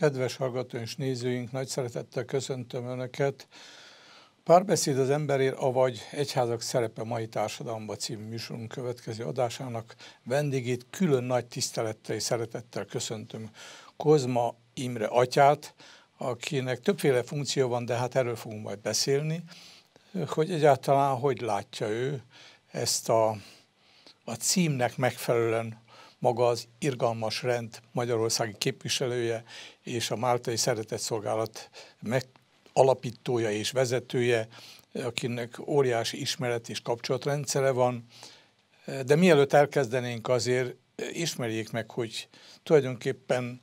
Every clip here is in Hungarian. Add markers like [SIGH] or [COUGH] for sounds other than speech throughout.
Kedves hallgató és nézőink, nagy szeretettel köszöntöm Önöket. Párbeszéd az emberér, avagy Egyházak szerepe mai társadalomba című műsorunk következő adásának vendégét külön nagy tisztelettel és szeretettel köszöntöm Kozma Imre atyát, akinek többféle funkció van, de hát erről fogunk majd beszélni, hogy egyáltalán hogy látja ő ezt a, a címnek megfelelően maga az irgalmas rend magyarországi képviselője és a Máltai Szeretetszolgálat meg alapítója és vezetője, akinek óriási ismeret és kapcsolatrendszere van. De mielőtt elkezdenénk azért, ismerjék meg, hogy tulajdonképpen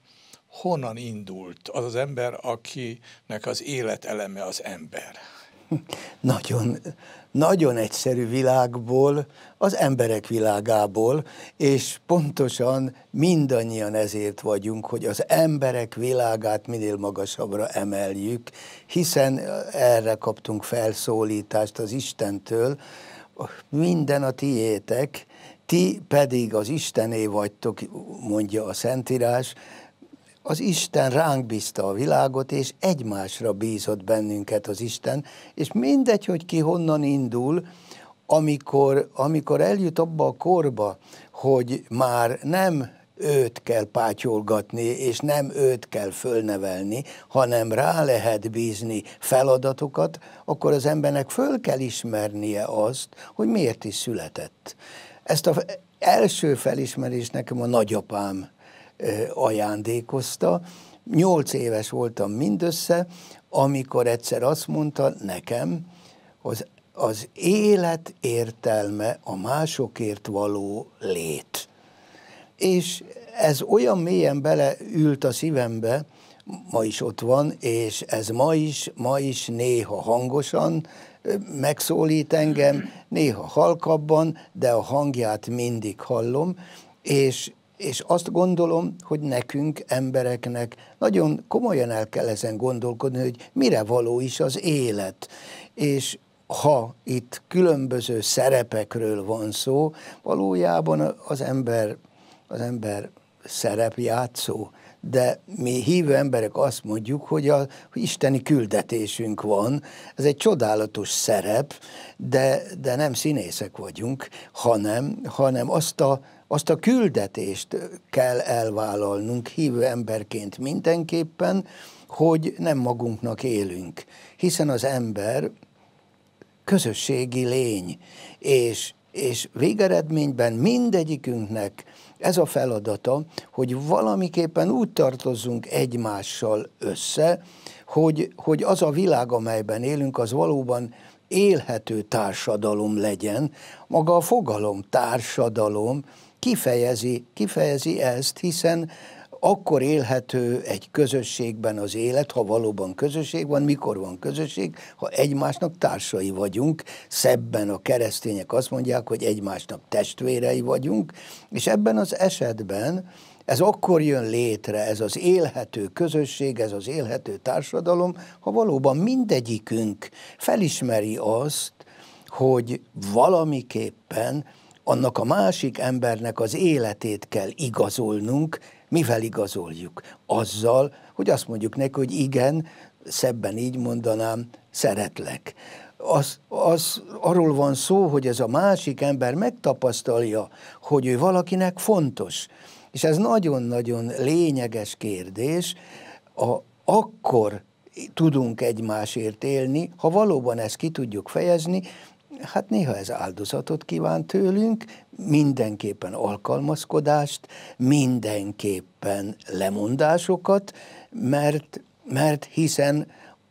honnan indult az az ember, akinek az életeleme az ember. Nagyon nagyon egyszerű világból, az emberek világából, és pontosan mindannyian ezért vagyunk, hogy az emberek világát minél magasabbra emeljük, hiszen erre kaptunk felszólítást az Istentől, minden a tiétek, ti pedig az Istené vagytok, mondja a Szentírás, az Isten ránk bízta a világot, és egymásra bízott bennünket az Isten, és mindegy, hogy ki honnan indul, amikor, amikor eljut abba a korba, hogy már nem őt kell pátyolgatni, és nem őt kell fölnevelni, hanem rá lehet bízni feladatokat, akkor az embernek föl kell ismernie azt, hogy miért is született. Ezt az első felismerés nekem a nagyapám ajándékozta. Nyolc éves voltam mindössze, amikor egyszer azt mondta nekem, az, az élet értelme a másokért való lét. És ez olyan mélyen beleült a szívembe, ma is ott van, és ez ma is, ma is néha hangosan megszólít engem, néha halkabban, de a hangját mindig hallom, és és azt gondolom, hogy nekünk, embereknek nagyon komolyan el kell ezen gondolkodni, hogy mire való is az élet. És ha itt különböző szerepekről van szó, valójában az ember, az ember szerepjátszó, de mi hívő emberek azt mondjuk, hogy a hogy isteni küldetésünk van. Ez egy csodálatos szerep, de, de nem színészek vagyunk, hanem, hanem azt a azt a küldetést kell elvállalnunk hívő emberként mindenképpen, hogy nem magunknak élünk. Hiszen az ember közösségi lény, és, és végeredményben mindegyikünknek ez a feladata, hogy valamiképpen úgy tartozzunk egymással össze, hogy, hogy az a világ, amelyben élünk, az valóban élhető társadalom legyen. Maga a fogalom társadalom, kifejezi, kifejezi ezt, hiszen akkor élhető egy közösségben az élet, ha valóban közösség van, mikor van közösség, ha egymásnak társai vagyunk, szebben a keresztények azt mondják, hogy egymásnak testvérei vagyunk, és ebben az esetben ez akkor jön létre, ez az élhető közösség, ez az élhető társadalom, ha valóban mindegyikünk felismeri azt, hogy valamiképpen annak a másik embernek az életét kell igazolnunk, mivel igazoljuk? Azzal, hogy azt mondjuk neki, hogy igen, szebben így mondanám, szeretlek. Az, az arról van szó, hogy ez a másik ember megtapasztalja, hogy ő valakinek fontos. És ez nagyon-nagyon lényeges kérdés. A, akkor tudunk egymásért élni, ha valóban ezt ki tudjuk fejezni, hát néha ez áldozatot kíván tőlünk, mindenképpen alkalmazkodást, mindenképpen lemondásokat, mert, mert hiszen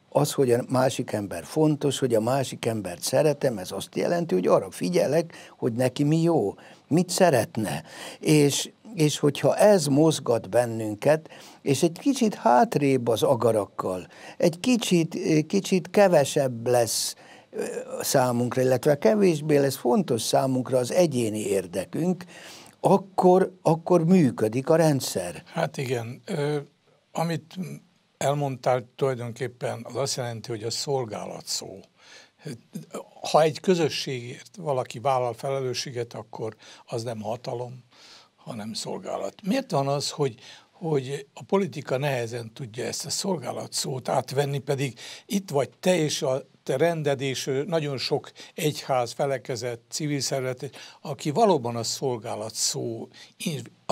az, hogy a másik ember fontos, hogy a másik embert szeretem, ez azt jelenti, hogy arra figyelek, hogy neki mi jó, mit szeretne. És, és hogyha ez mozgat bennünket, és egy kicsit hátrébb az agarakkal, egy kicsit, kicsit kevesebb lesz számunkra, illetve kevésbé lesz fontos számunkra az egyéni érdekünk, akkor, akkor működik a rendszer. Hát igen, ö, amit elmondtál tulajdonképpen az azt jelenti, hogy a szolgálat szó. Ha egy közösségért valaki vállal felelősséget, akkor az nem hatalom, hanem szolgálat. Miért van az, hogy, hogy a politika nehezen tudja ezt a szolgálat szót átvenni, pedig itt vagy te és a rended és nagyon sok egyház, felekezet, civil szervezet, aki valóban a szolgálat szó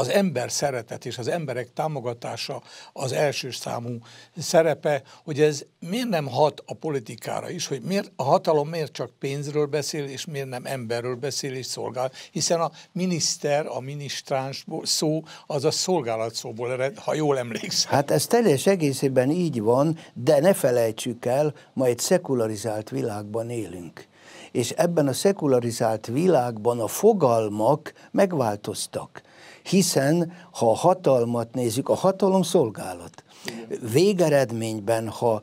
az ember szeretet és az emberek támogatása az első számú szerepe, hogy ez miért nem hat a politikára is, hogy miért, a hatalom miért csak pénzről beszél, és miért nem emberről beszél és szolgál, hiszen a miniszter, a minisztráns szó az a szolgálat szóból ered, ha jól emlékszem. Hát ez teljes egészében így van, de ne felejtsük el, ma egy szekularizált világban élünk és ebben a szekularizált világban a fogalmak megváltoztak hiszen ha a hatalmat nézzük, a hatalom szolgálat. Végeredményben, ha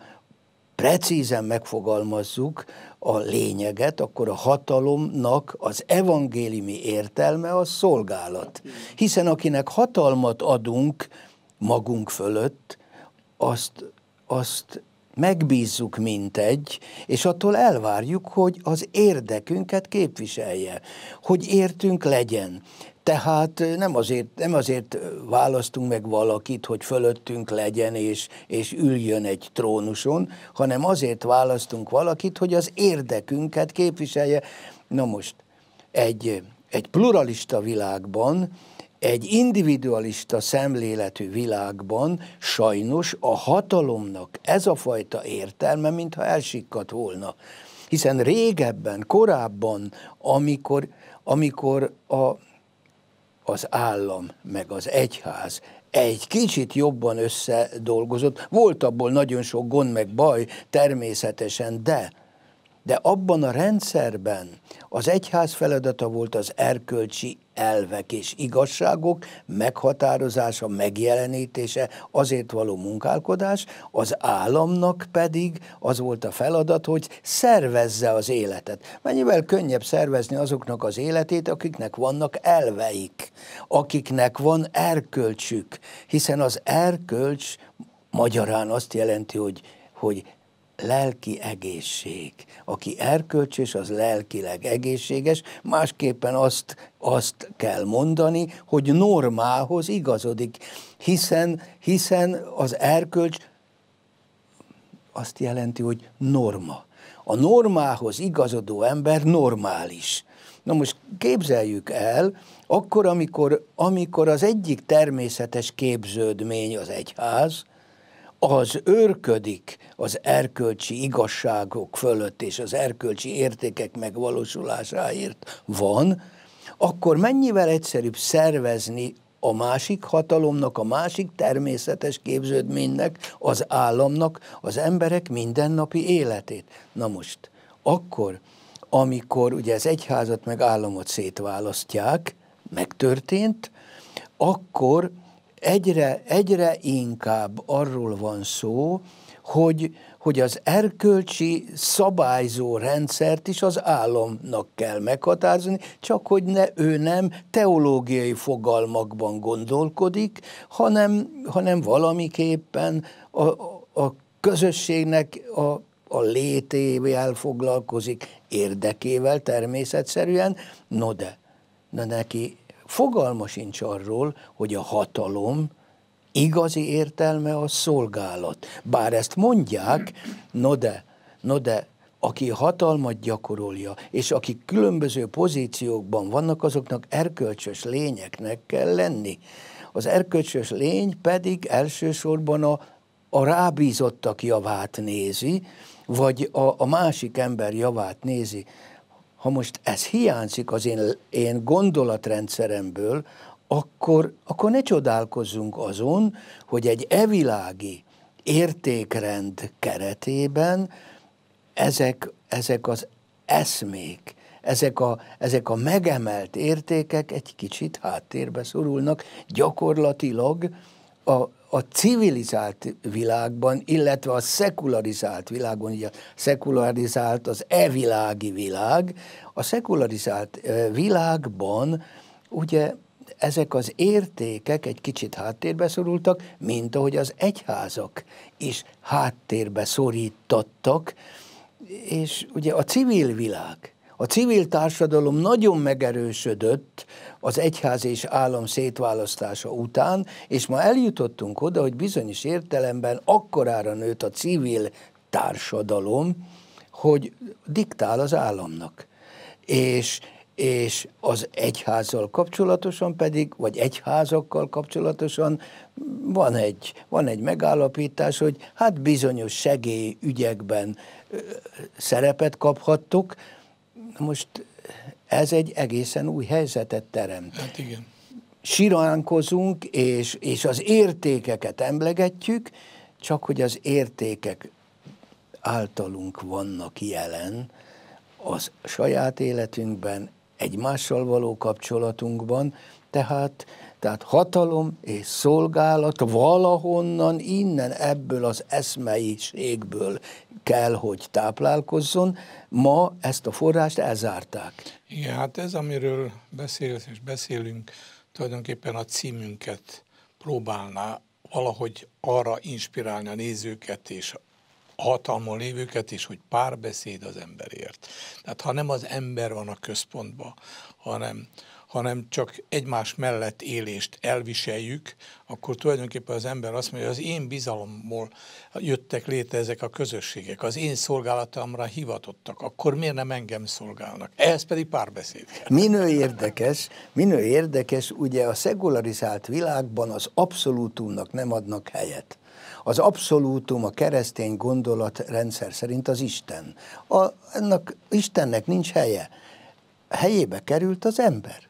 precízen megfogalmazzuk a lényeget, akkor a hatalomnak az evangéliumi értelme a szolgálat. Hiszen akinek hatalmat adunk magunk fölött, azt, azt megbízzuk mintegy, és attól elvárjuk, hogy az érdekünket képviselje, hogy értünk legyen. Tehát nem azért, nem azért választunk meg valakit, hogy fölöttünk legyen és, és üljön egy trónuson, hanem azért választunk valakit, hogy az érdekünket képviselje. Na most, egy, egy pluralista világban, egy individualista szemléletű világban sajnos a hatalomnak ez a fajta értelme, mintha elsikkadt volna. Hiszen régebben, korábban, amikor, amikor a az állam meg az egyház egy kicsit jobban összedolgozott, volt abból nagyon sok gond meg baj, természetesen, de de abban a rendszerben az egyház feladata volt az erkölcsi elvek és igazságok meghatározása, megjelenítése, azért való munkálkodás, az államnak pedig az volt a feladat, hogy szervezze az életet. Mennyivel könnyebb szervezni azoknak az életét, akiknek vannak elveik, akiknek van erkölcsük, hiszen az erkölcs magyarán azt jelenti, hogy hogy lelki egészség. Aki erkölcsös, az lelkileg egészséges, másképpen azt, azt kell mondani, hogy normához igazodik, hiszen, hiszen az erkölcs azt jelenti, hogy norma. A normához igazodó ember normális. Na most képzeljük el, akkor, amikor, amikor az egyik természetes képződmény az egyház, az őrködik az erkölcsi igazságok fölött és az erkölcsi értékek megvalósulásáért van, akkor mennyivel egyszerűbb szervezni a másik hatalomnak, a másik természetes képződménynek, az államnak az emberek mindennapi életét. Na most, akkor, amikor ugye az egyházat meg államot szétválasztják, megtörtént, akkor egyre, egyre inkább arról van szó, hogy, hogy az erkölcsi szabályzó rendszert is az államnak kell meghatározni, csak hogy ne, ő nem teológiai fogalmakban gondolkodik, hanem, hanem valamiképpen a, a közösségnek a, a létével foglalkozik, érdekével természetszerűen, no de, de neki Fogalma sincs arról, hogy a hatalom igazi értelme a szolgálat. Bár ezt mondják, no de, no de aki hatalmat gyakorolja, és akik különböző pozíciókban vannak, azoknak erkölcsös lényeknek kell lenni. Az erkölcsös lény pedig elsősorban a, a rábízottak javát nézi, vagy a, a másik ember javát nézi ha most ez hiányzik az én, én gondolatrendszeremből, akkor, akkor ne csodálkozzunk azon, hogy egy evilági értékrend keretében ezek, ezek az eszmék, ezek a, ezek a megemelt értékek egy kicsit háttérbe szorulnak gyakorlatilag a a civilizált világban, illetve a szekularizált világban, ugye a szekularizált az evilági világ, a szekularizált e, világban ugye ezek az értékek egy kicsit háttérbe szorultak, mint ahogy az egyházak is háttérbe szorítottak, és ugye a civil világ a civil társadalom nagyon megerősödött az egyház és állam szétválasztása után, és ma eljutottunk oda, hogy bizonyos értelemben akkorára nőtt a civil társadalom, hogy diktál az államnak. És és az egyházzal kapcsolatosan pedig, vagy egyházakkal kapcsolatosan van egy, van egy megállapítás, hogy hát bizonyos segélyügyekben szerepet kaphattuk, most ez egy egészen új helyzetet teremt. Hát igen. Siránkozunk, és, és az értékeket emlegetjük, csak hogy az értékek általunk vannak jelen az saját életünkben, egymással való kapcsolatunkban, tehát tehát hatalom és szolgálat valahonnan innen, ebből az eszmeiségből kell, hogy táplálkozzon. Ma ezt a forrást elzárták. Igen, hát ez, amiről beszélsz és beszélünk, tulajdonképpen a címünket próbálná valahogy arra inspirálni a nézőket és a hatalmon lévőket is, hogy párbeszéd az emberért. Tehát ha nem az ember van a központban, hanem hanem csak egymás mellett élést elviseljük, akkor tulajdonképpen az ember azt mondja, az én bizalomból jöttek létre ezek a közösségek, az én szolgálatomra hivatottak, akkor miért nem engem szolgálnak? Ehhez pedig párbeszéd Minő érdekes, minő érdekes, ugye a szegularizált világban az abszolútumnak nem adnak helyet. Az abszolútum a keresztény gondolatrendszer szerint az Isten. A, ennek Istennek nincs helye. Helyébe került az ember.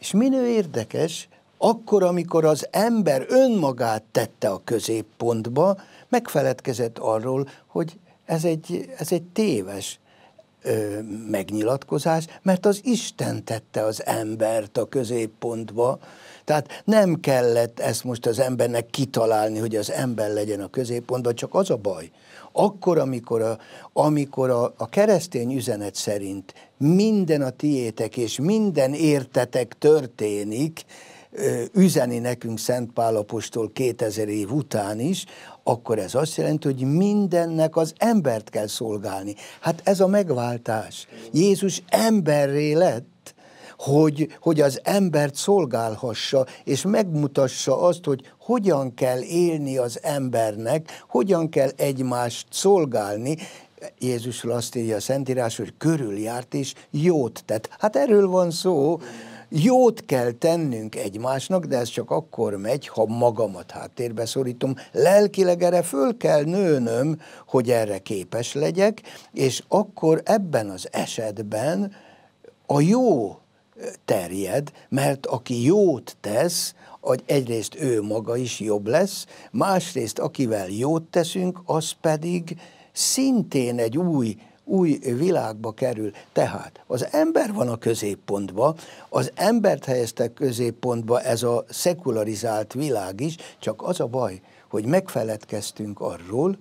És minő érdekes, akkor, amikor az ember önmagát tette a középpontba, megfeledkezett arról, hogy ez egy, ez egy téves ö, megnyilatkozás, mert az Isten tette az embert a középpontba, tehát nem kellett ezt most az embernek kitalálni, hogy az ember legyen a középpontban, csak az a baj, akkor, amikor a, amikor a, a keresztény üzenet szerint minden a tiétek és minden értetek történik, üzeni nekünk Szent Pálapostól 2000 év után is, akkor ez azt jelenti, hogy mindennek az embert kell szolgálni. Hát ez a megváltás. Jézus emberré lett, hogy, hogy az embert szolgálhassa, és megmutassa azt, hogy hogyan kell élni az embernek, hogyan kell egymást szolgálni, Jézusról azt írja a Szentírás, hogy körüljárt és jót tett. Hát erről van szó, jót kell tennünk egymásnak, de ez csak akkor megy, ha magamat háttérbe szorítom. Lelkileg erre föl kell nőnöm, hogy erre képes legyek, és akkor ebben az esetben a jó terjed, mert aki jót tesz, hogy egyrészt ő maga is jobb lesz, másrészt akivel jót teszünk, az pedig szintén egy új új világba kerül. Tehát az ember van a középpontba, az embert helyeztek középpontba ez a szekularizált világ is, csak az a baj, hogy megfeledkeztünk arról,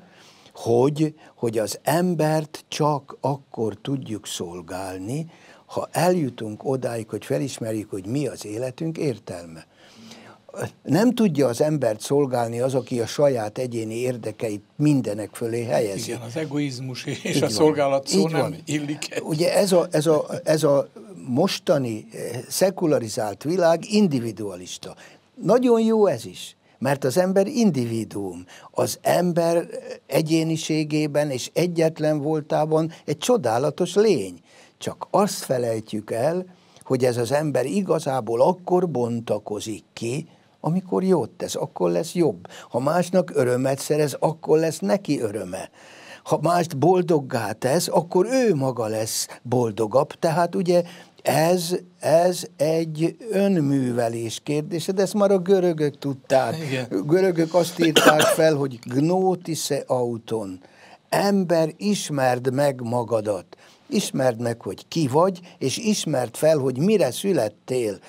hogy, hogy az embert csak akkor tudjuk szolgálni, ha eljutunk odáig, hogy felismerjük, hogy mi az életünk értelme. Nem tudja az embert szolgálni az, aki a saját egyéni érdekeit mindenek fölé helyezi. Igen, az egoizmus és Így a van. szolgálat szó Így nem van. illik. Egy. Ugye ez a, ez, a, ez a mostani eh, szekularizált világ individualista. Nagyon jó ez is mert az ember individuum, az ember eh, egyéniségében és egyetlen voltában egy csodálatos lény. Csak azt felejtjük el, hogy ez az ember igazából akkor bontakozik ki, amikor jót tesz, akkor lesz jobb. Ha másnak örömet szerez, akkor lesz neki öröme. Ha mást boldoggá tesz, akkor ő maga lesz boldogabb. Tehát ugye ez, ez egy önművelés kérdése, de ezt már a görögök tudták. Igen. Görögök azt írták fel, hogy gnótisze auton, ember ismerd meg magadat ismerd meg, hogy ki vagy, és ismerd fel, hogy mire születtél.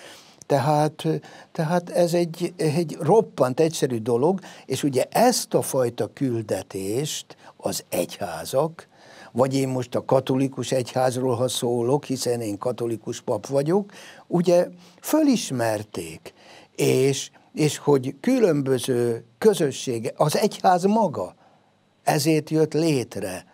Tehát, tehát ez egy, egy roppant egyszerű dolog, és ugye ezt a fajta küldetést az egyházak, vagy én most a katolikus egyházról, ha szólok, hiszen én katolikus pap vagyok, ugye fölismerték, és, és hogy különböző közössége, az egyház maga ezért jött létre,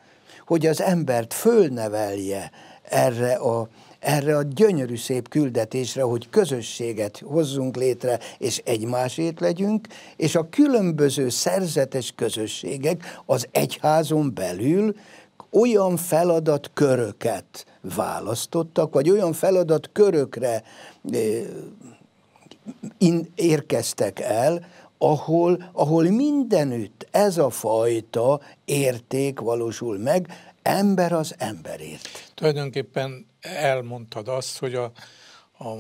hogy az embert fölnevelje erre a, erre a gyönyörű szép küldetésre, hogy közösséget hozzunk létre, és egymásét legyünk, és a különböző szerzetes közösségek az egyházon belül olyan feladatköröket választottak, vagy olyan feladatkörökre eh, érkeztek el, ahol, ahol mindenütt ez a fajta érték valósul meg, ember az emberért. Tulajdonképpen elmondtad azt, hogy a, a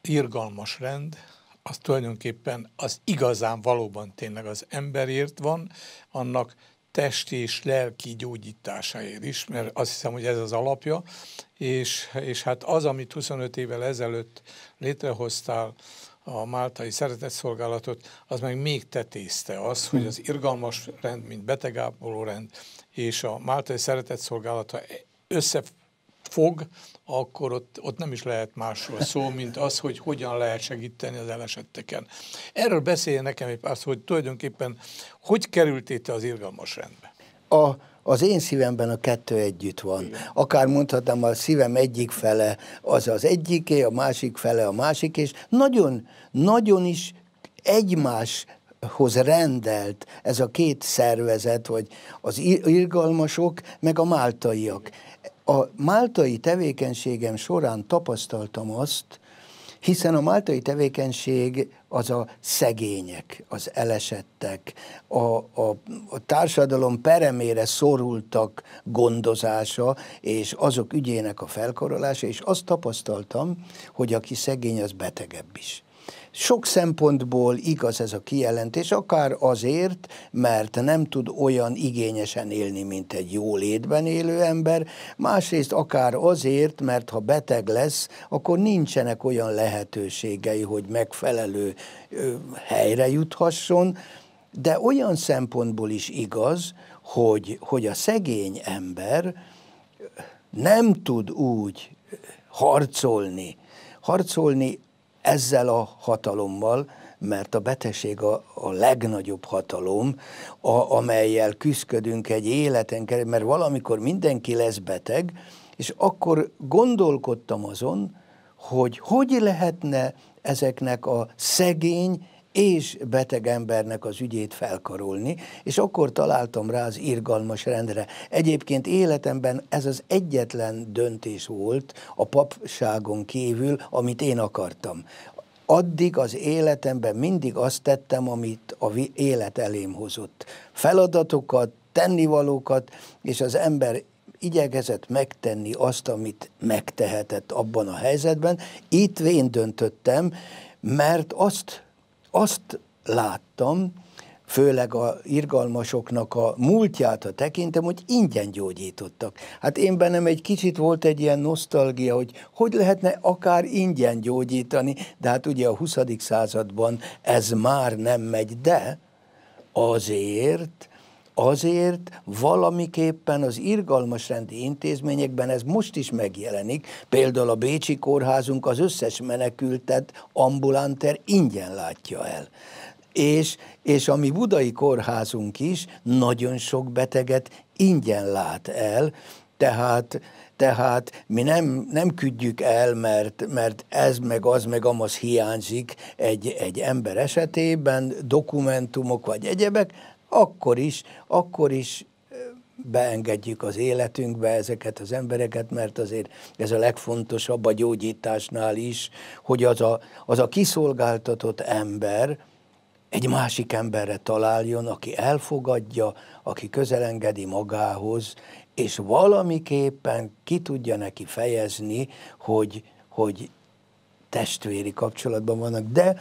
irgalmas rend, az tulajdonképpen az igazán valóban tényleg az emberért van, annak testi és lelki gyógyításáért is, mert azt hiszem, hogy ez az alapja, és, és hát az, amit 25 évvel ezelőtt létrehoztál, a máltai szeretetszolgálatot, az meg még tetézte az, hm. hogy az irgalmas rend, mint betegápoló rend, és a máltai szeretetszolgálata összefog, akkor ott, ott nem is lehet másról szó, mint az, hogy hogyan lehet segíteni az elesetteken. Erről beszélje nekem egy pár szó, hogy tulajdonképpen hogy kerültél te az irgalmas rendbe? A az én szívemben a kettő együtt van. Akár mondhatnám, a szívem egyik fele az az egyiké, a másik fele a másik, és nagyon, nagyon is egymás hoz rendelt ez a két szervezet, vagy az irgalmasok, meg a máltaiak. A máltai tevékenységem során tapasztaltam azt, hiszen a máltai tevékenység az a szegények, az elesettek, a, a, a társadalom peremére szorultak gondozása, és azok ügyének a felkorolása, és azt tapasztaltam, hogy aki szegény, az betegebb is. Sok szempontból igaz ez a kijelentés, akár azért, mert nem tud olyan igényesen élni, mint egy jó létben élő ember, másrészt akár azért, mert ha beteg lesz, akkor nincsenek olyan lehetőségei, hogy megfelelő helyre juthasson, de olyan szempontból is igaz, hogy, hogy a szegény ember nem tud úgy harcolni, harcolni ezzel a hatalommal, mert a betegség a, a legnagyobb hatalom, a, amelyel küzdködünk egy életen keresztül, mert valamikor mindenki lesz beteg, és akkor gondolkodtam azon, hogy hogy lehetne ezeknek a szegény, és beteg embernek az ügyét felkarolni, és akkor találtam rá az irgalmas rendre. Egyébként életemben ez az egyetlen döntés volt a papságon kívül, amit én akartam addig az életemben mindig azt tettem, amit a élet elém hozott. Feladatokat, tennivalókat, és az ember igyekezett megtenni azt, amit megtehetett abban a helyzetben. Itt én döntöttem, mert azt azt láttam, főleg a irgalmasoknak a múltját, ha tekintem, hogy ingyen gyógyítottak. Hát én bennem egy kicsit volt egy ilyen nosztalgia, hogy hogy lehetne akár ingyen gyógyítani, de hát ugye a 20. században ez már nem megy, de azért Azért valamiképpen az irgalmas rendi intézményekben ez most is megjelenik, például a Bécsi Kórházunk az összes menekültet ambulanter ingyen látja el és, és a mi budai kórházunk is nagyon sok beteget ingyen lát el, tehát, tehát mi nem, nem küldjük el, mert, mert ez meg az meg amaz hiányzik egy, egy ember esetében, dokumentumok vagy egyebek, akkor is, akkor is beengedjük az életünkbe ezeket az embereket, mert azért ez a legfontosabb a gyógyításnál is, hogy az a, az a kiszolgáltatott ember egy másik emberre találjon, aki elfogadja, aki közelengedi magához, és valamiképpen ki tudja neki fejezni, hogy, hogy testvéri kapcsolatban vannak. De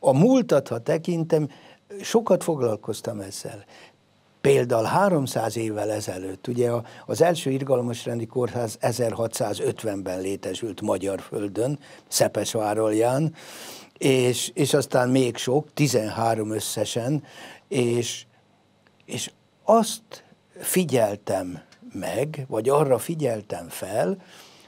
a múltat, ha tekintem, sokat foglalkoztam ezzel. Például 300 évvel ezelőtt, ugye az első irgalmas rendi kórház 1650-ben létesült magyar földön, Szepesvárolján, és, és aztán még sok, 13 összesen, és, és azt figyeltem meg, vagy arra figyeltem fel,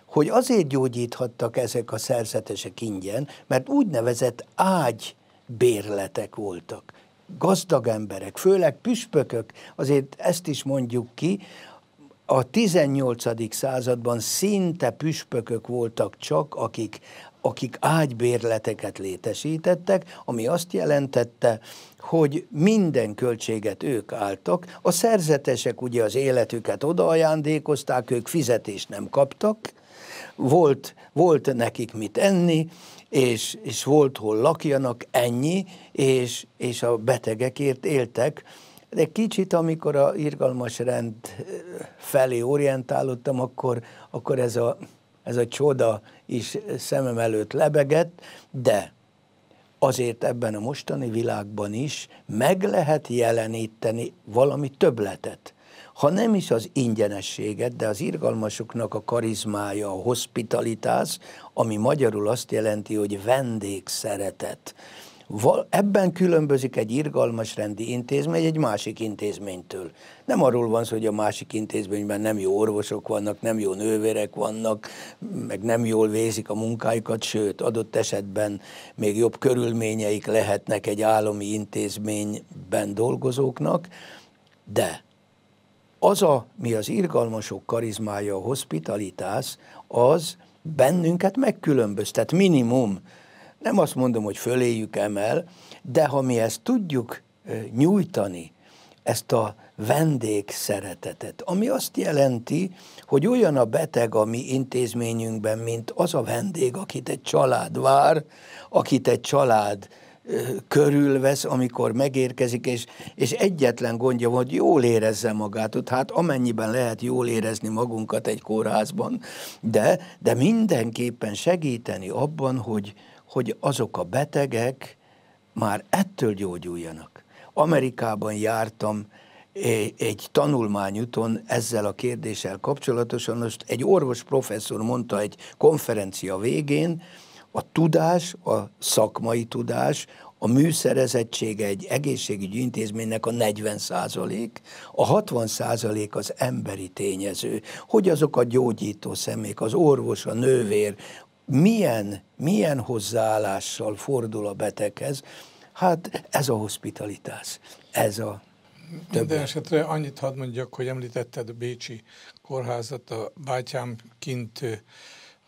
hogy azért gyógyíthattak ezek a szerzetesek ingyen, mert úgynevezett ágy bérletek voltak gazdag emberek, főleg püspökök, azért ezt is mondjuk ki, a 18. században szinte püspökök voltak csak, akik, akik ágybérleteket létesítettek, ami azt jelentette, hogy minden költséget ők álltak, a szerzetesek ugye az életüket odaajándékozták, ők fizetést nem kaptak, volt, volt nekik mit enni, és, és volt hol lakjanak, ennyi, és, és a betegekért éltek. De kicsit, amikor a irgalmas rend eh, felé orientálódtam, akkor, akkor ez, a, ez a csoda is szemem előtt lebegett, de azért ebben a mostani világban is meg lehet jeleníteni valami többletet ha nem is az ingyenességet, de az irgalmasoknak a karizmája, a hospitalitás, ami magyarul azt jelenti, hogy vendégszeretet. Val, ebben különbözik egy irgalmas rendi intézmény egy másik intézménytől. Nem arról van szó, hogy a másik intézményben nem jó orvosok vannak, nem jó nővérek vannak, meg nem jól vézik a munkájukat, sőt, adott esetben még jobb körülményeik lehetnek egy állami intézményben dolgozóknak, de az, a, mi az irgalmasok karizmája, a hospitalitás, az bennünket megkülönböztet minimum. Nem azt mondom, hogy föléjük emel, de ha mi ezt tudjuk nyújtani, ezt a vendégszeretetet, ami azt jelenti, hogy olyan a beteg a mi intézményünkben, mint az a vendég, akit egy család vár, akit egy család körülvesz, amikor megérkezik, és, és egyetlen gondja van, hogy jól érezze magát ott. Hát amennyiben lehet jól érezni magunkat egy kórházban, de, de mindenképpen segíteni abban, hogy, hogy azok a betegek már ettől gyógyuljanak. Amerikában jártam, e, egy tanulmányúton ezzel a kérdéssel kapcsolatosan. Most egy orvos professzor mondta egy konferencia végén, a tudás, a szakmai tudás, a műszerezettsége egy egészségügyi intézménynek a 40 százalék, a 60 százalék az emberi tényező, hogy azok a gyógyító szemék, az orvos, a nővér, milyen, milyen hozzáállással fordul a beteghez, hát ez a hospitalitás, ez a többi. De esetre annyit hadd mondjak, hogy említetted a Bécsi kórházat, a bátyám kint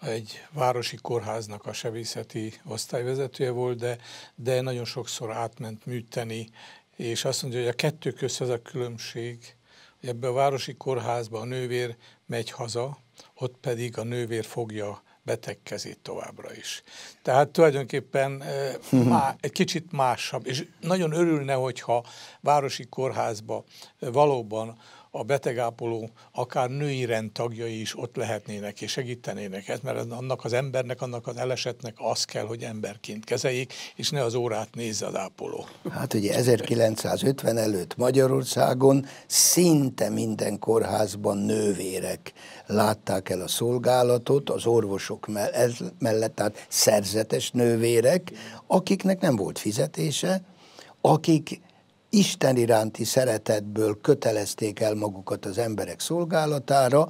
egy városi kórháznak a sebészeti osztályvezetője volt, de, de nagyon sokszor átment műteni, és azt mondja, hogy a kettő közt az a különbség, hogy ebbe a városi kórházba a nővér megy haza, ott pedig a nővér fogja beteg kezét továbbra is. Tehát tulajdonképpen e, [LAUGHS] má, egy kicsit másabb, és nagyon örülne, hogyha városi kórházba valóban a betegápoló akár női rend tagjai is ott lehetnének és segítenének, ez, hát, mert annak az embernek, annak az elesetnek az kell, hogy emberként kezeljék, és ne az órát nézze az ápoló. Hát ugye 1950 előtt Magyarországon szinte minden kórházban nővérek látták el a szolgálatot, az orvosok mellett, tehát szerzetes nővérek, akiknek nem volt fizetése, akik Isten iránti szeretetből kötelezték el magukat az emberek szolgálatára,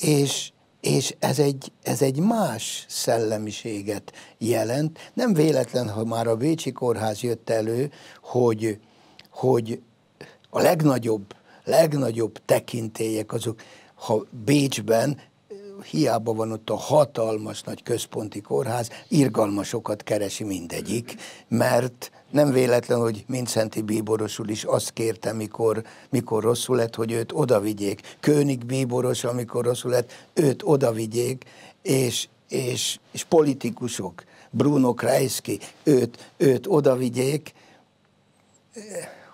és, és ez, egy, ez egy más szellemiséget jelent. Nem véletlen, ha már a Bécsi Kórház jött elő, hogy, hogy a legnagyobb, legnagyobb tekintélyek azok, ha Bécsben hiába van ott a hatalmas nagy központi kórház, irgalmasokat keresi mindegyik, mert nem véletlen, hogy Mincenti bíborosul is azt kérte, mikor, mikor rosszul lett, hogy őt odavigyék. König bíboros, amikor rosszul lett, őt odavigyék, és, és, és politikusok, Bruno Kreisky, őt, őt odavigyék,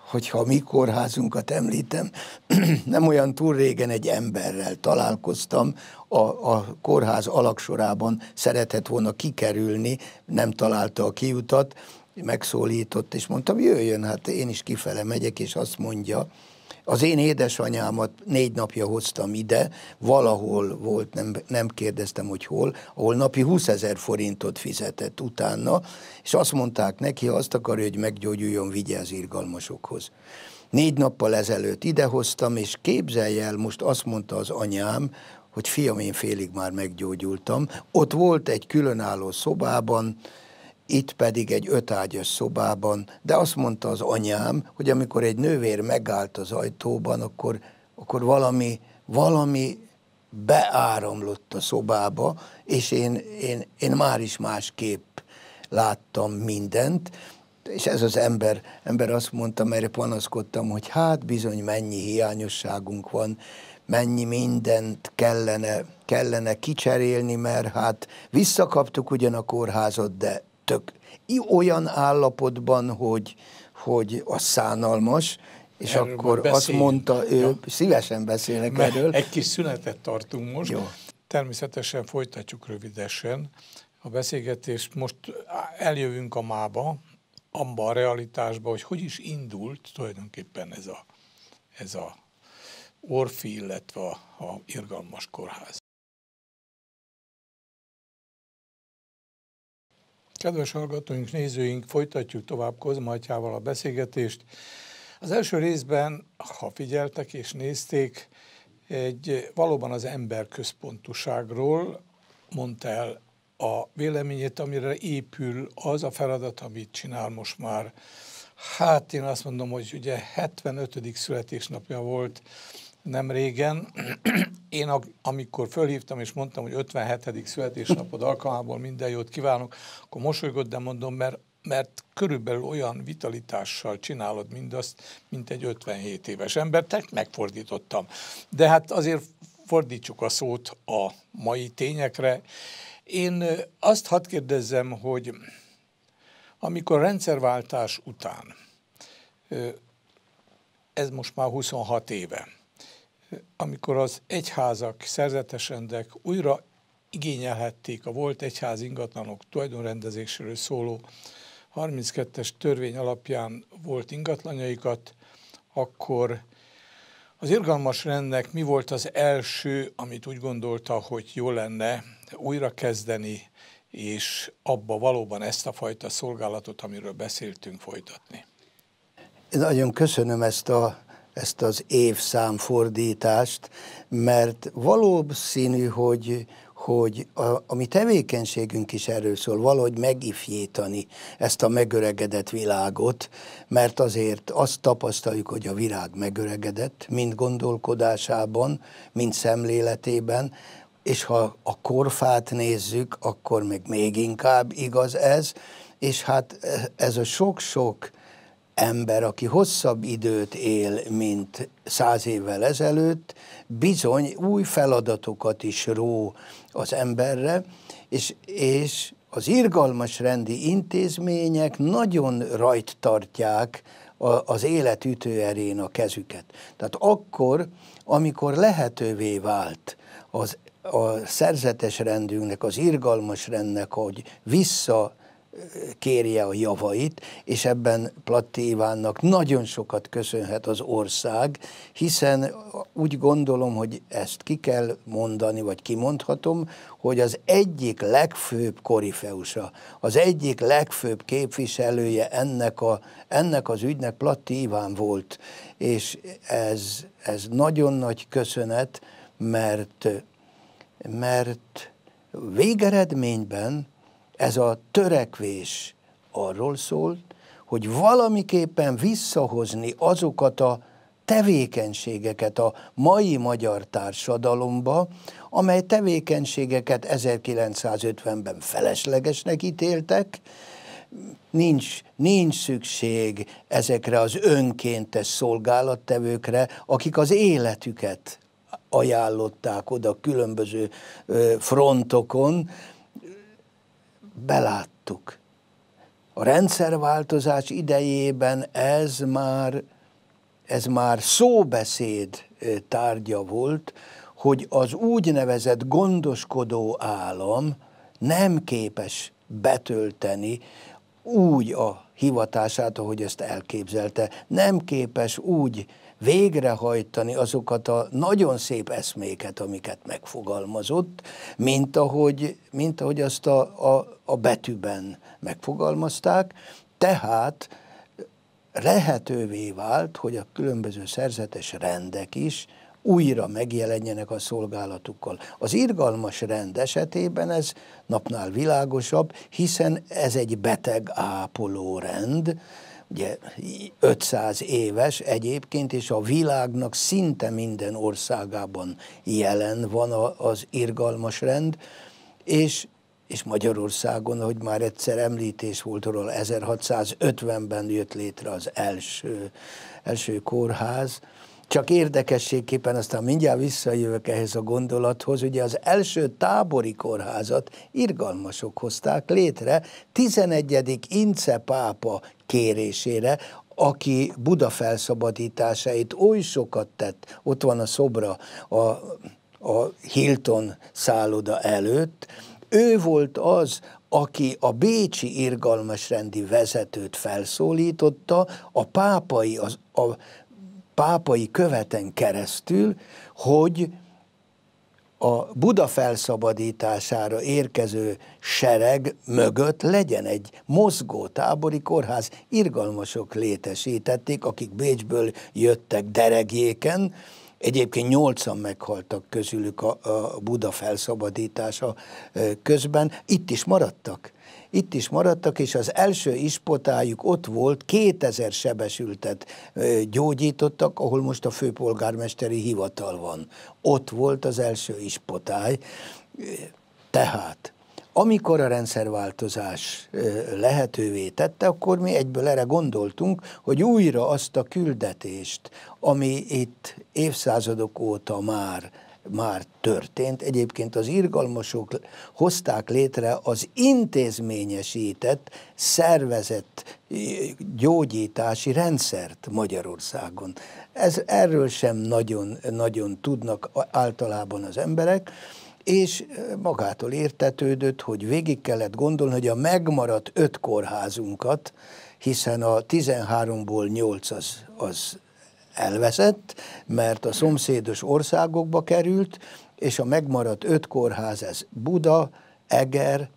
hogyha a mi kórházunkat említem, [CLEARS THROAT] nem olyan túl régen egy emberrel találkoztam, a, a kórház alaksorában szeretett volna kikerülni, nem találta a kiutat, megszólított, és mondtam, jöjjön, hát én is kifele megyek, és azt mondja, az én édesanyámat négy napja hoztam ide, valahol volt, nem, nem kérdeztem, hogy hol, ahol napi 20 ezer forintot fizetett utána, és azt mondták neki, ha azt akarja, hogy meggyógyuljon, vigye az irgalmasokhoz. Négy nappal ezelőtt idehoztam, és képzelj el, most azt mondta az anyám, hogy fiam, én félig már meggyógyultam. Ott volt egy különálló szobában, itt pedig egy ötágyas szobában, de azt mondta az anyám, hogy amikor egy nővér megállt az ajtóban, akkor, akkor valami, valami beáramlott a szobába, és én, én, én már is másképp láttam mindent, és ez az ember, ember azt mondta, mert panaszkodtam, hogy hát bizony mennyi hiányosságunk van, mennyi mindent kellene, kellene kicserélni, mert hát visszakaptuk ugyan a kórházat, de tök, olyan állapotban, hogy, hogy a szánalmas, és erről akkor azt mondta ő, ja. szívesen beszélek Mert erről. Egy kis szünetet tartunk most. Jó. Természetesen folytatjuk rövidesen a beszélgetést. Most eljövünk a mába, abba a realitásba, hogy hogy is indult tulajdonképpen ez a, ez a Orfi, illetve a, a irgalmas kórház. Kedves hallgatóink, nézőink, folytatjuk tovább Kozmatyával a beszélgetést. Az első részben, ha figyeltek és nézték, egy valóban az központuságról mondta el a véleményét, amire épül az a feladat, amit csinál most már. Hát én azt mondom, hogy ugye 75. születésnapja volt nem régen. [CLEARS THROAT] Én amikor fölhívtam és mondtam, hogy 57. születésnapod alkalmából minden jót kívánok, akkor mosolygott, de mondom, mert, mert körülbelül olyan vitalitással csinálod mindazt, mint egy 57 éves ember, tehát megfordítottam. De hát azért fordítsuk a szót a mai tényekre. Én azt hadd kérdezzem, hogy amikor rendszerváltás után, ez most már 26 éve, amikor az egyházak, szerzetesendek újra igényelhették a volt egyház ingatlanok tulajdonrendezéséről szóló 32-es törvény alapján volt ingatlanjaikat, akkor az irgalmas rendnek mi volt az első, amit úgy gondolta, hogy jó lenne újra kezdeni, és abba valóban ezt a fajta szolgálatot, amiről beszéltünk, folytatni? Én nagyon köszönöm ezt a ezt az évszámfordítást, mert valószínű, hogy, hogy a, a mi tevékenységünk is erről szól, valahogy megifjítani ezt a megöregedett világot, mert azért azt tapasztaljuk, hogy a világ megöregedett, mind gondolkodásában, mind szemléletében, és ha a korfát nézzük, akkor még még inkább igaz ez, és hát e, ez a sok-sok ember, aki hosszabb időt él, mint száz évvel ezelőtt, bizony új feladatokat is ró az emberre, és, és az irgalmas rendi intézmények nagyon rajt tartják a, az élet ütőerén a kezüket. Tehát akkor, amikor lehetővé vált az, a szerzetes rendünknek, az irgalmas rendnek, hogy vissza kérje a javait, és ebben Platti Ivánnak nagyon sokat köszönhet az ország, hiszen úgy gondolom, hogy ezt ki kell mondani, vagy kimondhatom, hogy az egyik legfőbb korifeusa, az egyik legfőbb képviselője ennek, a, ennek az ügynek Platti Iván volt, és ez, ez nagyon nagy köszönet, mert, mert végeredményben ez a törekvés arról szól, hogy valamiképpen visszahozni azokat a tevékenységeket a mai magyar társadalomba, amely tevékenységeket 1950-ben feleslegesnek ítéltek, nincs, nincs szükség ezekre az önkéntes szolgálattevőkre, akik az életüket ajánlották oda különböző frontokon, beláttuk. A rendszerváltozás idejében ez már, ez már szóbeszéd tárgya volt, hogy az úgynevezett gondoskodó állam nem képes betölteni úgy a hivatását, ahogy ezt elképzelte. Nem képes úgy végrehajtani azokat a nagyon szép eszméket, amiket megfogalmazott, mint ahogy, mint ahogy azt a, a, a betűben megfogalmazták, tehát lehetővé vált, hogy a különböző szerzetes rendek is újra megjelenjenek a szolgálatukkal. Az irgalmas rend esetében ez napnál világosabb, hiszen ez egy beteg ápoló rend, ugye 500 éves egyébként, és a világnak szinte minden országában jelen van az irgalmas rend, és és Magyarországon, hogy már egyszer említés volt róla, 1650-ben jött létre az első, első kórház, csak érdekességképpen aztán mindjárt visszajövök ehhez a gondolathoz, ugye az első tábori kórházat irgalmasok hozták létre 11. Ince pápa kérésére, aki Buda felszabadításait oly sokat tett, ott van a szobra a, a Hilton szálloda előtt, ő volt az, aki a bécsi irgalmasrendi vezetőt felszólította, a pápai, az, a pápai követen keresztül, hogy a Buda felszabadítására érkező sereg mögött legyen egy mozgó tábori kórház. Irgalmasok létesítették, akik Bécsből jöttek deregjéken, Egyébként nyolcan meghaltak közülük a, a Buda felszabadítása közben, itt is maradtak itt is maradtak, és az első ispotájuk ott volt, 2000 sebesültet gyógyítottak, ahol most a főpolgármesteri hivatal van. Ott volt az első ispotály. Tehát amikor a rendszerváltozás lehetővé tette, akkor mi egyből erre gondoltunk, hogy újra azt a küldetést, ami itt évszázadok óta már már történt. Egyébként az irgalmasok hozták létre az intézményesített, szervezett gyógyítási rendszert Magyarországon. Ez, erről sem nagyon, nagyon tudnak általában az emberek, és magától értetődött, hogy végig kellett gondolni, hogy a megmaradt öt kórházunkat, hiszen a 13-ból 8 az, az elveszett, mert a szomszédos országokba került, és a megmaradt öt kórház, ez Buda, Eger,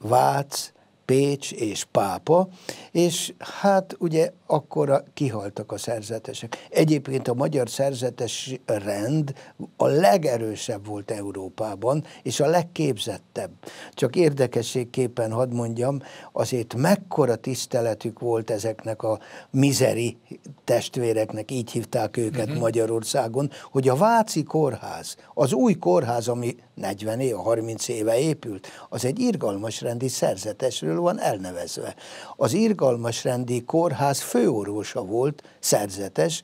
Vác, Pécs és pápa, és hát ugye akkor kihaltak a szerzetesek. Egyébként a magyar szerzetes rend a legerősebb volt Európában, és a legképzettebb. Csak érdekességképpen hadd mondjam, azért mekkora tiszteletük volt ezeknek a mizeri testvéreknek, így hívták őket uh-huh. Magyarországon, hogy a Váci kórház, az új kórház, ami 40 éve, 30 éve épült, az egy irgalmas rendi szerzetesről van elnevezve. Az irgalmas rendi kórház főorvosa volt, szerzetes,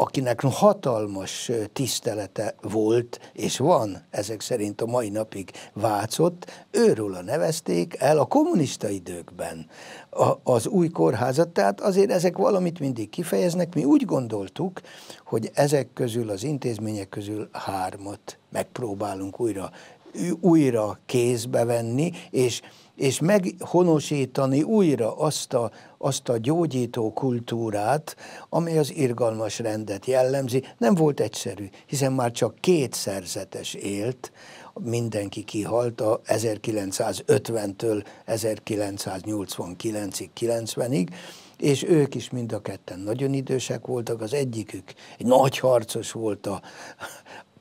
akinek hatalmas tisztelete volt, és van ezek szerint a mai napig vácott, őről a nevezték el a kommunista időkben a, az új kórházat, tehát azért ezek valamit mindig kifejeznek. Mi úgy gondoltuk, hogy ezek közül, az intézmények közül hármat megpróbálunk újra újra kézbe venni, és és meghonosítani újra azt a, azt a gyógyító kultúrát, amely az irgalmas rendet jellemzi. Nem volt egyszerű, hiszen már csak két szerzetes élt, mindenki kihalt a 1950-től 1989-ig, 90-ig, és ők is mind a ketten nagyon idősek voltak, az egyikük egy nagy harcos volt a,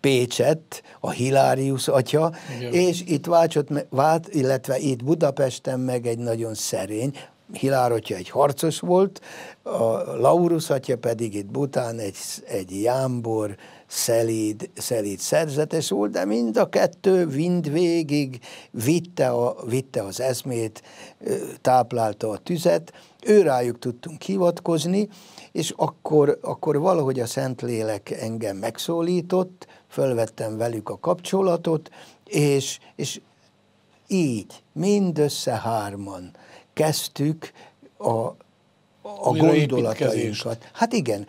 Pécset, a Hilárius atya, Igen. és itt Vácsot, Vát, illetve itt Budapesten meg egy nagyon szerény, Hilár atya egy harcos volt, a Laurus atya pedig itt Bután egy, egy jámbor, szelíd, szelíd szerzetes volt, de mind a kettő vind végig vitte, a, vitte az eszmét, táplálta a tüzet, ő rájuk tudtunk hivatkozni, és akkor, akkor valahogy a Szentlélek engem megszólított, fölvettem velük a kapcsolatot, és, és így, mindössze hárman kezdtük a a gondolatainkat. Hát igen,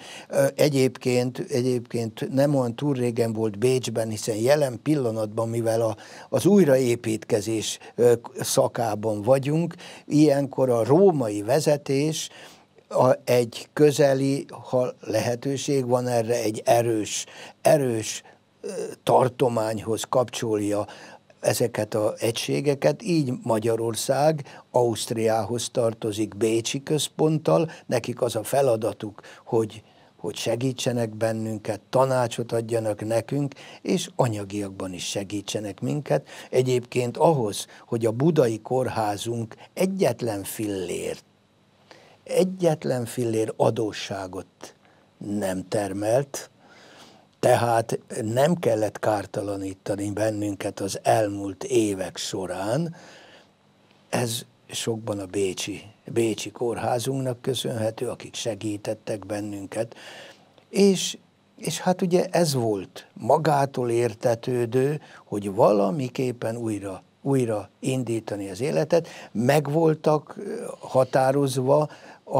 egyébként, egyébként nem olyan túl régen volt Bécsben, hiszen jelen pillanatban, mivel a, az újraépítkezés szakában vagyunk, ilyenkor a római vezetés a, egy közeli, ha lehetőség van erre, egy erős, erős tartományhoz kapcsolja ezeket az egységeket, így Magyarország Ausztriához tartozik Bécsi központtal, nekik az a feladatuk, hogy hogy segítsenek bennünket, tanácsot adjanak nekünk, és anyagiakban is segítsenek minket. Egyébként ahhoz, hogy a budai kórházunk egyetlen fillért, egyetlen fillér adósságot nem termelt, tehát nem kellett kártalanítani bennünket az elmúlt évek során. Ez sokban a Bécsi, Bécsi kórházunknak köszönhető, akik segítettek bennünket. És, és hát ugye ez volt magától értetődő, hogy valamiképpen újra újra indítani az életet, megvoltak eh, határozva a,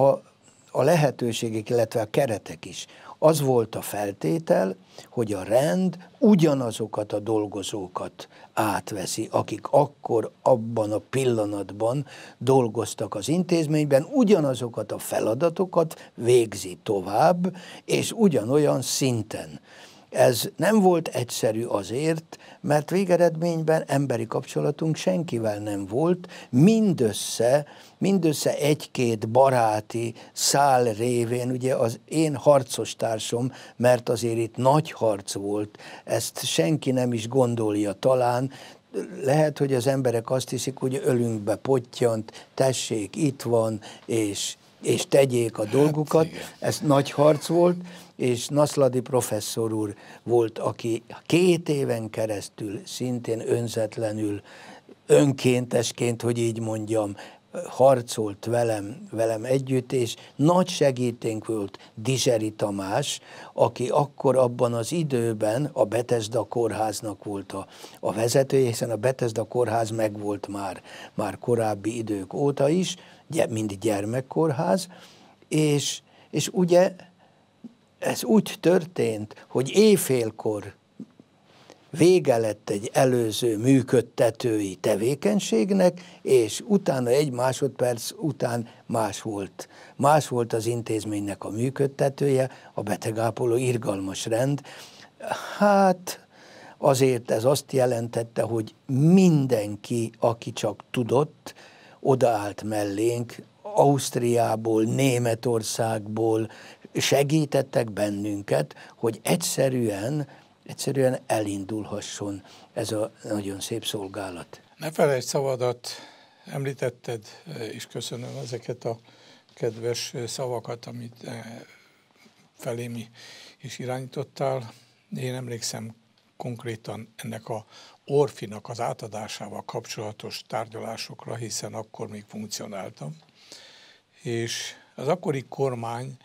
a lehetőségek, illetve a keretek is az volt a feltétel, hogy a rend ugyanazokat a dolgozókat átveszi, akik akkor abban a pillanatban dolgoztak az intézményben, ugyanazokat a feladatokat végzi tovább, és ugyanolyan szinten. Ez nem volt egyszerű azért, mert végeredményben emberi kapcsolatunk senkivel nem volt, mindössze, mindössze egy-két baráti szál révén, ugye az én társom, mert azért itt nagy harc volt, ezt senki nem is gondolja talán, lehet, hogy az emberek azt hiszik, hogy ölünkbe pottyant, tessék, itt van, és, és tegyék a dolgukat. Hát, Ez nagy harc volt, és Naszladi professzor úr volt, aki két éven keresztül szintén önzetlenül, önkéntesként, hogy így mondjam, harcolt velem, velem együtt, és nagy segítünk volt Dizseri Tamás, aki akkor abban az időben a Betesda kórháznak volt a, a vezetője, hiszen a Betesda kórház megvolt már, már korábbi idők óta is, mint gyermekkórház, és, és ugye ez úgy történt, hogy éjfélkor vége lett egy előző működtetői tevékenységnek, és utána egy másodperc után más volt. Más volt az intézménynek a működtetője, a betegápoló irgalmas rend. Hát azért ez azt jelentette, hogy mindenki, aki csak tudott, odaállt mellénk Ausztriából, Németországból segítettek bennünket, hogy egyszerűen, egyszerűen elindulhasson ez a nagyon szép szolgálat. Ne felejtsd szavadat, említetted, és köszönöm ezeket a kedves szavakat, amit eh, felém is irányítottál. Én emlékszem konkrétan ennek a Orfinak az átadásával kapcsolatos tárgyalásokra, hiszen akkor még funkcionáltam és az akkori kormány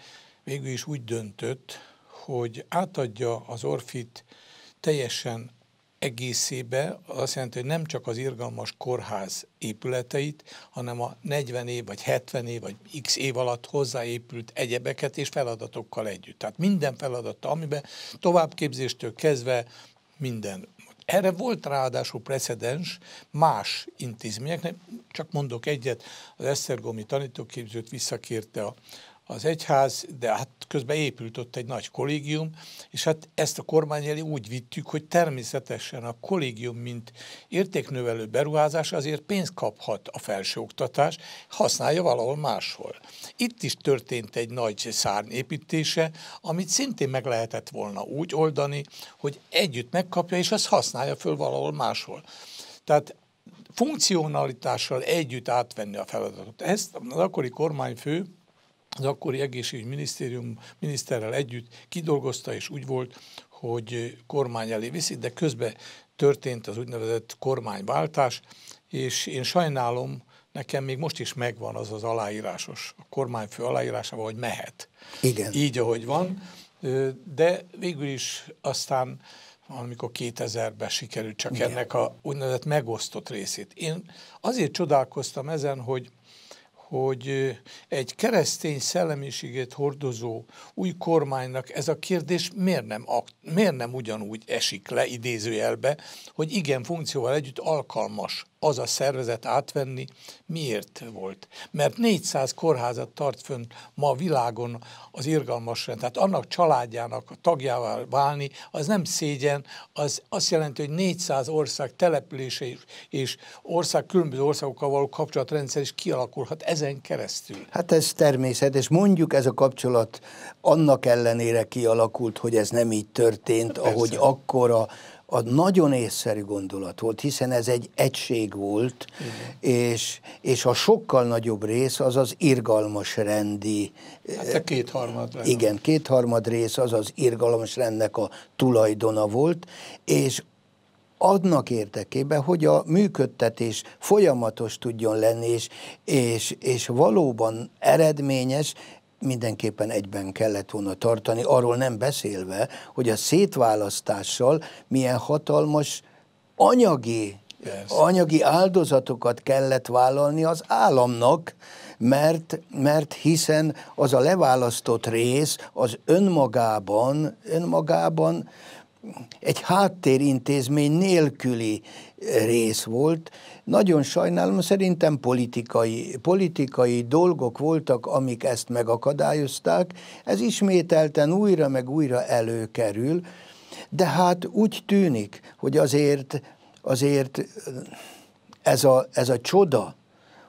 végül is úgy döntött, hogy átadja az Orfit teljesen egészébe, az azt jelenti, hogy nem csak az irgalmas kórház épületeit, hanem a 40 év, vagy 70 év, vagy x év alatt hozzáépült egyebeket és feladatokkal együtt. Tehát minden feladata, amiben továbbképzéstől kezdve minden erre volt ráadásul precedens más intézményeknek, csak mondok egyet, az Esztergomi tanítóképzőt visszakérte a az egyház, de hát közben épült ott egy nagy kollégium, és hát ezt a kormány elé úgy vittük, hogy természetesen a kollégium, mint értéknövelő beruházás azért pénzt kaphat a felsőoktatás, használja valahol máshol. Itt is történt egy nagy szárny építése, amit szintén meg lehetett volna úgy oldani, hogy együtt megkapja, és azt használja föl valahol máshol. Tehát funkcionalitással együtt átvenni a feladatot. Ezt az akkori kormányfő az akkori egészségügyminisztérium miniszterrel együtt kidolgozta, és úgy volt, hogy kormány elé viszi, de közben történt az úgynevezett kormányváltás, és én sajnálom, nekem még most is megvan az az aláírásos, a kormányfő aláírásával, hogy mehet. Igen. Így, ahogy van, de végül is aztán amikor 2000-ben sikerült csak Igen. ennek a úgynevezett megosztott részét. Én azért csodálkoztam ezen, hogy hogy egy keresztény szellemiségét hordozó új kormánynak ez a kérdés miért nem, miért nem ugyanúgy esik le idézőjelbe, hogy igen funkcióval együtt alkalmas az a szervezet átvenni. Miért volt? Mert 400 kórházat tart fönn ma a világon az irgalmas rend. Tehát annak családjának a tagjával válni, az nem szégyen, az azt jelenti, hogy 400 ország települése és ország különböző országokkal való kapcsolatrendszer is kialakulhat ezen keresztül. Hát ez természetes. Mondjuk ez a kapcsolat annak ellenére kialakult, hogy ez nem így történt, hát Persze. ahogy a a nagyon észszerű gondolat volt, hiszen ez egy egység volt, és, és a sokkal nagyobb rész az az irgalmas rendi... Hát a kétharmad. Lenne. Igen, kétharmad rész az az irgalmas rendnek a tulajdona volt, és adnak érdekében, hogy a működtetés folyamatos tudjon lenni, és, és, és valóban eredményes, mindenképpen egyben kellett volna tartani, arról nem beszélve, hogy a szétválasztással milyen hatalmas anyagi anyagi áldozatokat kellett vállalni az államnak, mert, mert hiszen az a leválasztott rész az önmagában, önmagában egy háttérintézmény nélküli rész volt, nagyon sajnálom, szerintem politikai, politikai dolgok voltak, amik ezt megakadályozták. Ez ismételten újra meg újra előkerül, de hát úgy tűnik, hogy azért, azért ez a, ez a csoda,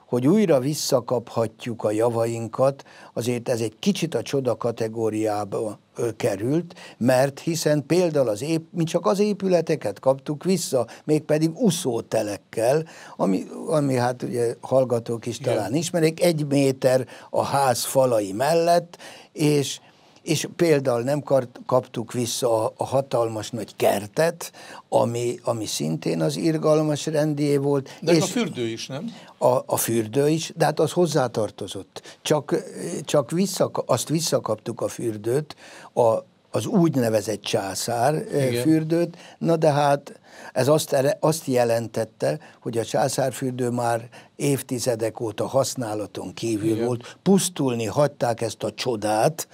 hogy újra visszakaphatjuk a javainkat, azért ez egy kicsit a csoda kategóriába került, mert hiszen például az ép, mi csak az épületeket kaptuk vissza, mégpedig úszótelekkel, ami, ami hát ugye hallgatók is talán Igen. ismerik, egy méter a ház falai mellett, és és például nem kaptuk vissza a hatalmas nagy kertet, ami, ami szintén az irgalmas rendié volt. De és a fürdő is, nem? A, a fürdő is, de hát az hozzátartozott. Csak, csak vissza, azt visszakaptuk a fürdőt, a, az úgynevezett császár Igen. Eh, fürdőt, na de hát ez azt, azt jelentette, hogy a császárfürdő már évtizedek óta használaton kívül Igen. volt, pusztulni hagyták ezt a csodát,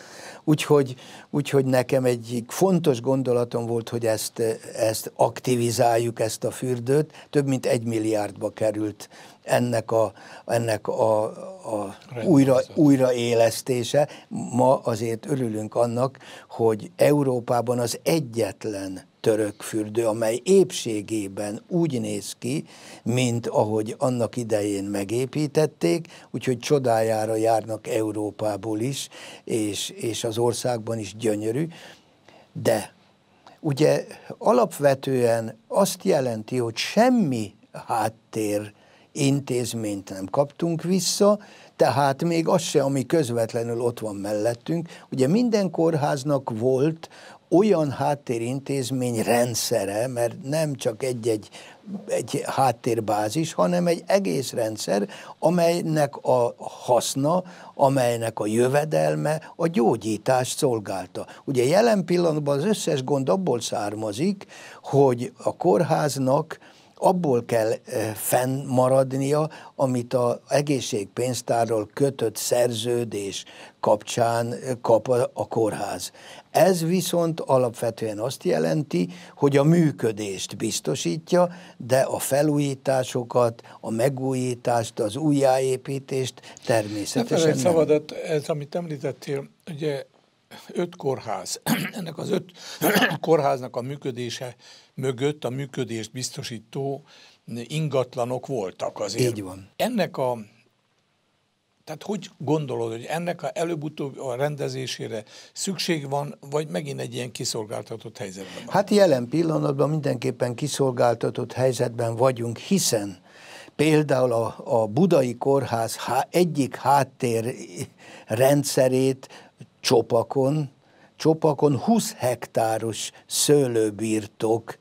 úgyhogy, úgyhogy nekem egyik fontos gondolatom volt, hogy ezt, ezt aktivizáljuk, ezt a fürdőt, több mint egy milliárdba került ennek a, ennek a, a újra, újraélesztése. Ma azért örülünk annak, hogy Európában az egyetlen török fürdő, amely épségében úgy néz ki, mint ahogy annak idején megépítették, úgyhogy csodájára járnak Európából is, és, és az országban is gyönyörű, de ugye alapvetően azt jelenti, hogy semmi háttér intézményt nem kaptunk vissza, tehát még az se, ami közvetlenül ott van mellettünk. Ugye minden kórháznak volt olyan háttérintézmény rendszere, mert nem csak egy-egy egy háttérbázis, hanem egy egész rendszer, amelynek a haszna, amelynek a jövedelme a gyógyítást szolgálta. Ugye jelen pillanatban az összes gond abból származik, hogy a kórháznak abból kell fennmaradnia, amit a egészségpénztárról kötött szerződés kapcsán kap a kórház. Ez viszont alapvetően azt jelenti, hogy a működést biztosítja, de a felújításokat, a megújítást, az újjáépítést természetesen nem. ez, amit említettél, ugye öt kórház, [CLEARS THROAT] ennek az öt [CLEARS THROAT] kórháznak a működése mögött a működést biztosító ingatlanok voltak azért. Így van. Ennek a tehát hogy gondolod, hogy ennek a előbb-utóbb a rendezésére szükség van, vagy megint egy ilyen kiszolgáltatott helyzetben? Van? Hát jelen pillanatban mindenképpen kiszolgáltatott helyzetben vagyunk, hiszen például a, a budai kórház egyik háttér rendszerét Csopakon, Csopakon 20 hektáros szőlőbirtok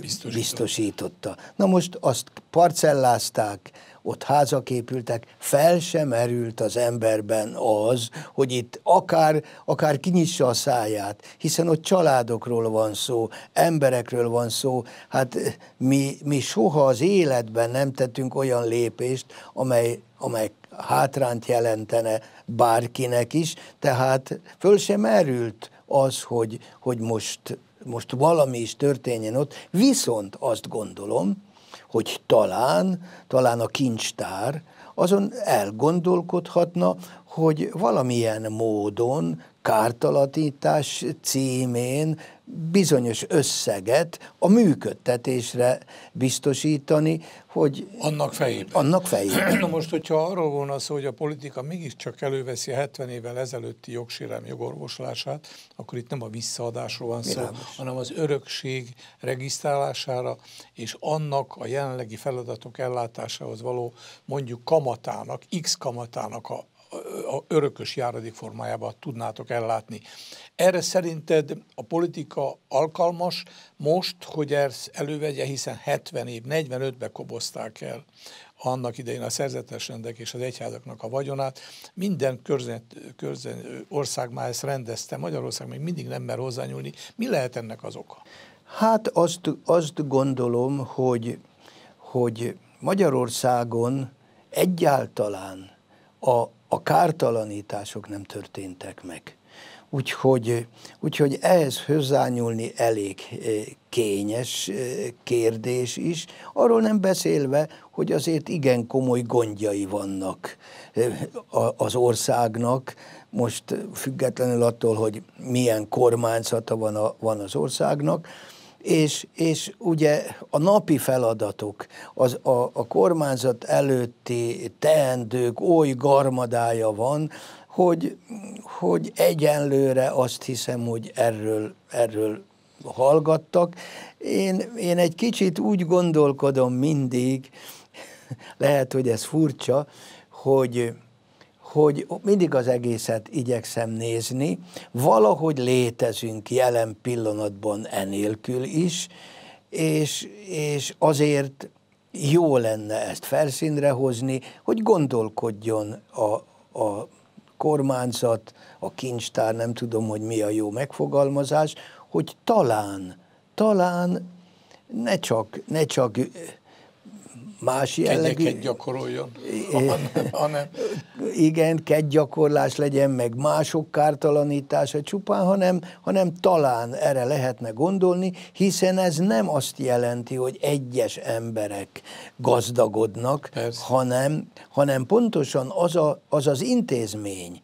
biztosította. biztosította. Na most azt parcellázták, ott házak épültek, fel sem erült az emberben az, hogy itt akár, akár kinyissa a száját, hiszen ott családokról van szó, emberekről van szó, hát mi, mi soha az életben nem tettünk olyan lépést, amely, amely hátrányt jelentene bárkinek is, tehát föl sem erült az, hogy, hogy most, most valami is történjen ott, viszont azt gondolom, hogy talán, talán a kincstár azon elgondolkodhatna, hogy valamilyen módon kártalatítás címén bizonyos összeget a működtetésre biztosítani, hogy... Annak fejében. Annak fejében. [CLEARS THROAT] Na most, hogyha arról volna szó, hogy a politika mégiscsak előveszi a 70 évvel ezelőtti jogsérelm jogorvoslását, akkor itt nem a visszaadásról van szó, Mirámos. hanem az örökség regisztrálására és annak a jelenlegi feladatok ellátásához való mondjuk kamatának, X kamatának a, a örökös járadék formájában tudnátok ellátni. Erre szerinted a politika alkalmas most, hogy ezt elővegye, hiszen 70 év, 45-ben kobozták el annak idején a szerzetesrendek és az egyházaknak a vagyonát. Minden körzet, körzet, ország már ezt rendezte, Magyarország még mindig nem mer hozzányúlni. Mi lehet ennek az oka? Hát azt, azt gondolom, hogy, hogy Magyarországon egyáltalán a, a kártalanítások nem történtek meg. Úgyhogy, úgyhogy ehhez hozzányúlni elég eh, kényes eh, kérdés is, arról nem beszélve, hogy azért igen komoly gondjai vannak eh, az országnak, most függetlenül attól, hogy milyen kormányzata van, a, van az országnak, és, és ugye a napi feladatok, az, a, a kormányzat előtti teendők oly garmadája van, hogy, hogy egyenlőre azt hiszem, hogy erről, erről hallgattak. Én, én egy kicsit úgy gondolkodom mindig, [LAUGHS] lehet, hogy ez furcsa, hogy, hogy mindig az egészet igyekszem nézni, valahogy létezünk jelen pillanatban enélkül is, és, és azért jó lenne ezt felszínre hozni, hogy gondolkodjon a, a kormányzat, a kincstár, nem tudom, hogy mi a jó megfogalmazás, hogy talán, talán ne csak, ne csak más jellegű... Kegyeket gyakoroljon, hanem, hanem... Igen, kegygyakorlás legyen, meg mások kártalanítása csupán, hanem, hanem talán erre lehetne gondolni, hiszen ez nem azt jelenti, hogy egyes emberek gazdagodnak, hanem, hanem pontosan az, a, az az intézmény,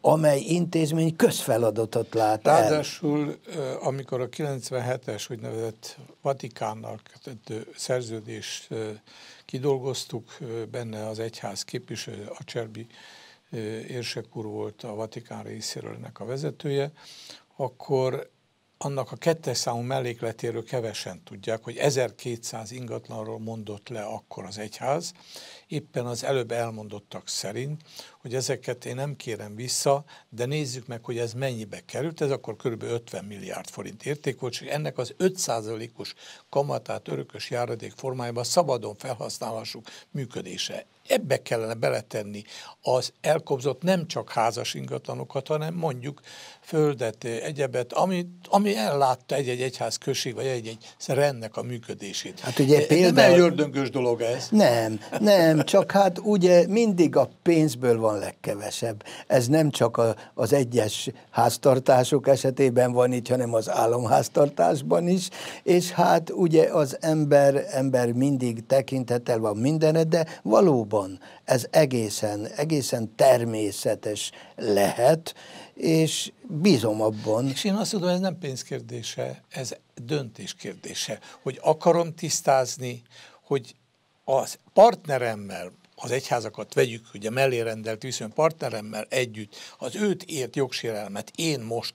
amely intézmény közfeladatot lát Ráadásul, amikor a 97-es úgynevezett Vatikánnak kötött szerződés kidolgoztuk, benne az egyház képviselő, a Cserbi érsek úr volt a Vatikán részéről ennek a vezetője, akkor annak a kettes számú mellékletéről kevesen tudják, hogy 1200 ingatlanról mondott le akkor az egyház, éppen az előbb elmondottak szerint, hogy ezeket én nem kérem vissza, de nézzük meg, hogy ez mennyibe került, ez akkor kb. 50 milliárd forint érték volt, és ennek az 5%-os kamatát örökös járadék formájában szabadon felhasználásuk működése. Ebbe kellene beletenni az elkobzott nem csak házas ingatlanokat, hanem mondjuk földet, eh, egyebet, ami, ami ellátta egy-egy egyház község, vagy egy-egy rendnek a működését. Hát ugye eh, eh, például... Nem ördöngös dolog ez. Nem, nem, csak hát ugye mindig a pénzből van legkevesebb. Ez nem csak a, az egyes háztartások esetében van itt, hanem az államháztartásban is, és hát ugye az ember, ember mindig tekintetel van mindenre, de valóban ez egészen, egészen természetes lehet, és bízom abban. És én azt tudom, ez nem pénzkérdése, ez döntés kérdése, hogy akarom tisztázni, hogy a partneremmel, az egyházakat vegyük, ugye mellé rendelt viszony partneremmel együtt, az őt ért jogsérelmet én most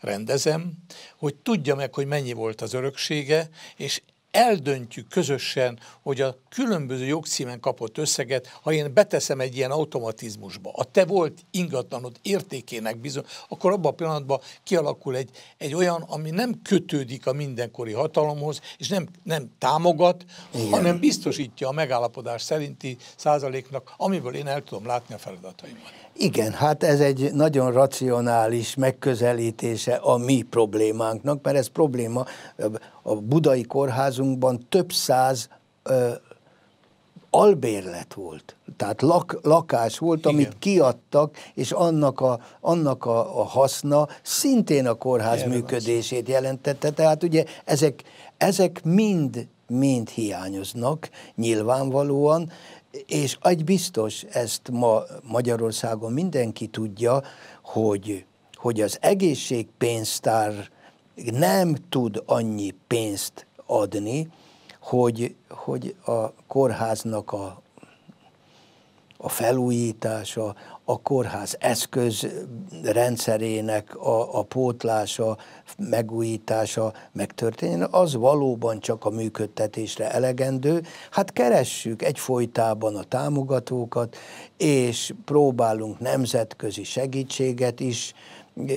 rendezem, hogy tudja meg, hogy mennyi volt az öröksége, és eldöntjük közösen, hogy a különböző jogcímen kapott összeget, ha én beteszem egy ilyen automatizmusba, a te volt ingatlanod értékének bizony, akkor abban a pillanatban kialakul egy, egy olyan, ami nem kötődik a mindenkori hatalomhoz, és nem, nem támogat, Igen. hanem biztosítja a megállapodás szerinti százaléknak, amiből én el tudom látni a feladataimat. Igen, hát ez egy nagyon racionális megközelítése a mi problémánknak, mert ez probléma. A budai kórházunkban több száz ö, albérlet volt, tehát lak, lakás volt, Igen. amit kiadtak, és annak a, annak a, a haszna szintén a kórház Erre működését az. jelentette. Tehát ugye ezek, ezek mind mind hiányoznak nyilvánvalóan, és egy biztos, ezt ma Magyarországon mindenki tudja, hogy, hogy az egészségpénztár nem tud annyi pénzt adni, hogy, hogy a kórháznak a, a felújítása, a kórház eszközrendszerének a, a pótlása, megújítása megtörténjen, az valóban csak a működtetésre elegendő. Hát keressük egyfolytában a támogatókat, és próbálunk nemzetközi segítséget is eh,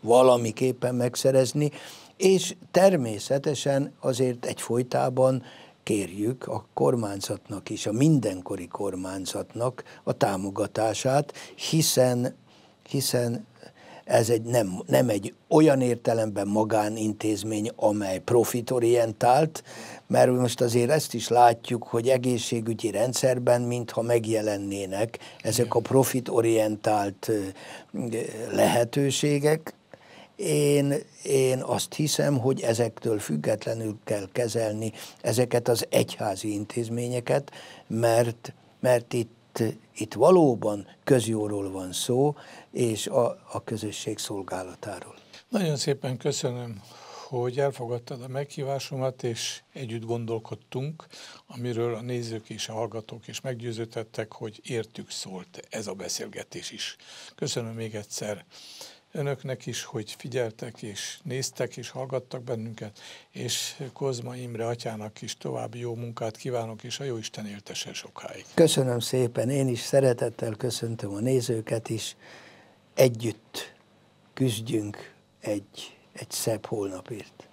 valamiképpen megszerezni, és természetesen azért egyfolytában kérjük a kormányzatnak is, a mindenkori kormányzatnak a támogatását, hiszen, hiszen ez egy nem, nem egy olyan értelemben magánintézmény, amely profitorientált, mert most azért ezt is látjuk, hogy egészségügyi rendszerben mintha megjelennének ezek a profitorientált lehetőségek, én, én azt hiszem, hogy ezektől függetlenül kell kezelni ezeket az egyházi intézményeket, mert, mert itt, itt valóban közjóról van szó, és a, a közösség szolgálatáról. Nagyon szépen köszönöm, hogy elfogadtad a meghívásomat, és együtt gondolkodtunk, amiről a nézők és a hallgatók is meggyőződhettek, hogy értük szólt ez a beszélgetés is. Köszönöm még egyszer önöknek is, hogy figyeltek és néztek és hallgattak bennünket, és Kozma Imre atyának is további jó munkát kívánok, és a jó Isten éltesen sokáig. Köszönöm szépen, én is szeretettel köszöntöm a nézőket is. Együtt küzdjünk egy, egy szebb holnapért.